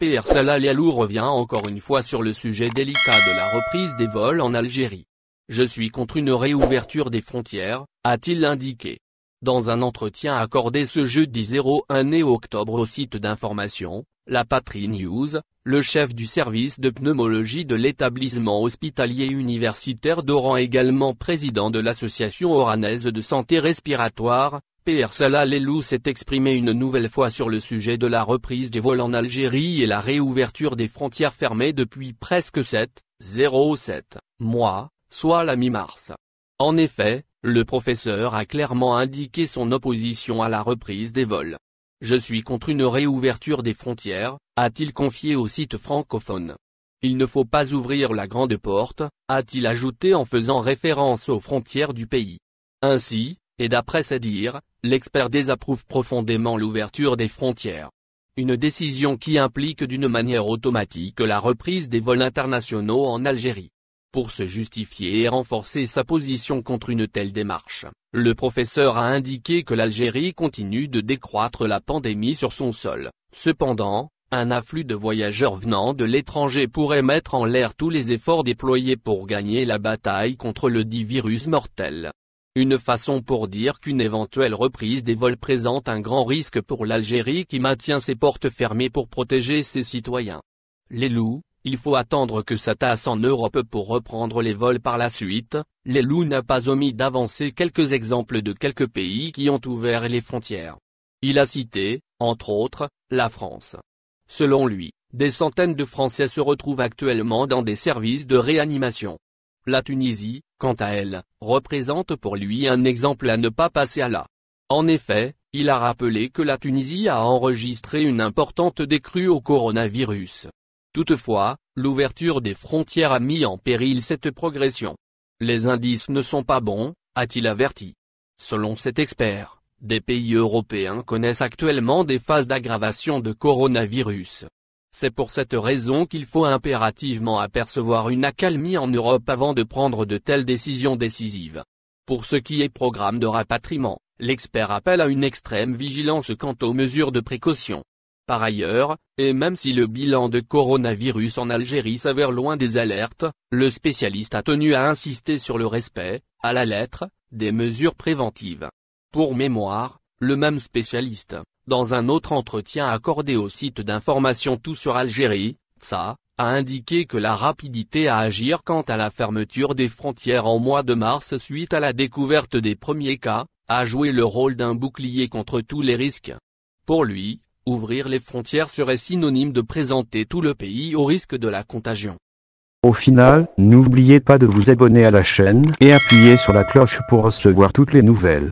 PR Salalialou revient encore une fois sur le sujet délicat de la reprise des vols en Algérie. Je suis contre une réouverture des frontières, a-t-il indiqué. Dans un entretien accordé ce jeudi 01 octobre au site d'information, La Patrie News, le chef du service de pneumologie de l'établissement hospitalier universitaire d'Oran également président de l'association oranaise de santé respiratoire, Pierre Salah Lelou s'est exprimé une nouvelle fois sur le sujet de la reprise des vols en Algérie et la réouverture des frontières fermées depuis presque 7, 07 mois, soit la mi-mars. En effet, le professeur a clairement indiqué son opposition à la reprise des vols. Je suis contre une réouverture des frontières, a-t-il confié au site francophone. Il ne faut pas ouvrir la grande porte, a-t-il ajouté en faisant référence aux frontières du pays. Ainsi, et d'après ses dires, l'expert désapprouve profondément l'ouverture des frontières. Une décision qui implique d'une manière automatique la reprise des vols internationaux en Algérie. Pour se justifier et renforcer sa position contre une telle démarche, le professeur a indiqué que l'Algérie continue de décroître la pandémie sur son sol. Cependant, un afflux de voyageurs venant de l'étranger pourrait mettre en l'air tous les efforts déployés pour gagner la bataille contre le dit virus mortel. Une façon pour dire qu'une éventuelle reprise des vols présente un grand risque pour l'Algérie qui maintient ses portes fermées pour protéger ses citoyens. Les loups, il faut attendre que ça tasse en Europe pour reprendre les vols par la suite, les loups n'a pas omis d'avancer quelques exemples de quelques pays qui ont ouvert les frontières. Il a cité, entre autres, la France. Selon lui, des centaines de Français se retrouvent actuellement dans des services de réanimation. La Tunisie, quant à elle, représente pour lui un exemple à ne pas passer à la. En effet, il a rappelé que la Tunisie a enregistré une importante décrue au coronavirus. Toutefois, l'ouverture des frontières a mis en péril cette progression. Les indices ne sont pas bons, a-t-il averti. Selon cet expert, des pays européens connaissent actuellement des phases d'aggravation de coronavirus. C'est pour cette raison qu'il faut impérativement apercevoir une accalmie en Europe avant de prendre de telles décisions décisives. Pour ce qui est programme de rapatriement, l'expert appelle à une extrême vigilance quant aux mesures de précaution. Par ailleurs, et même si le bilan de coronavirus en Algérie s'avère loin des alertes, le spécialiste a tenu à insister sur le respect, à la lettre, des mesures préventives. Pour mémoire, le même spécialiste, dans un autre entretien accordé au site d'information Tout sur Algérie, TSA, a indiqué que la rapidité à agir quant à la fermeture des frontières en mois de mars suite à la découverte des premiers cas, a joué le rôle d'un bouclier contre tous les risques. Pour lui, ouvrir les frontières serait synonyme de présenter tout le pays au risque de la contagion. Au final, n'oubliez pas de vous abonner à la chaîne et appuyer sur la cloche pour recevoir toutes les nouvelles.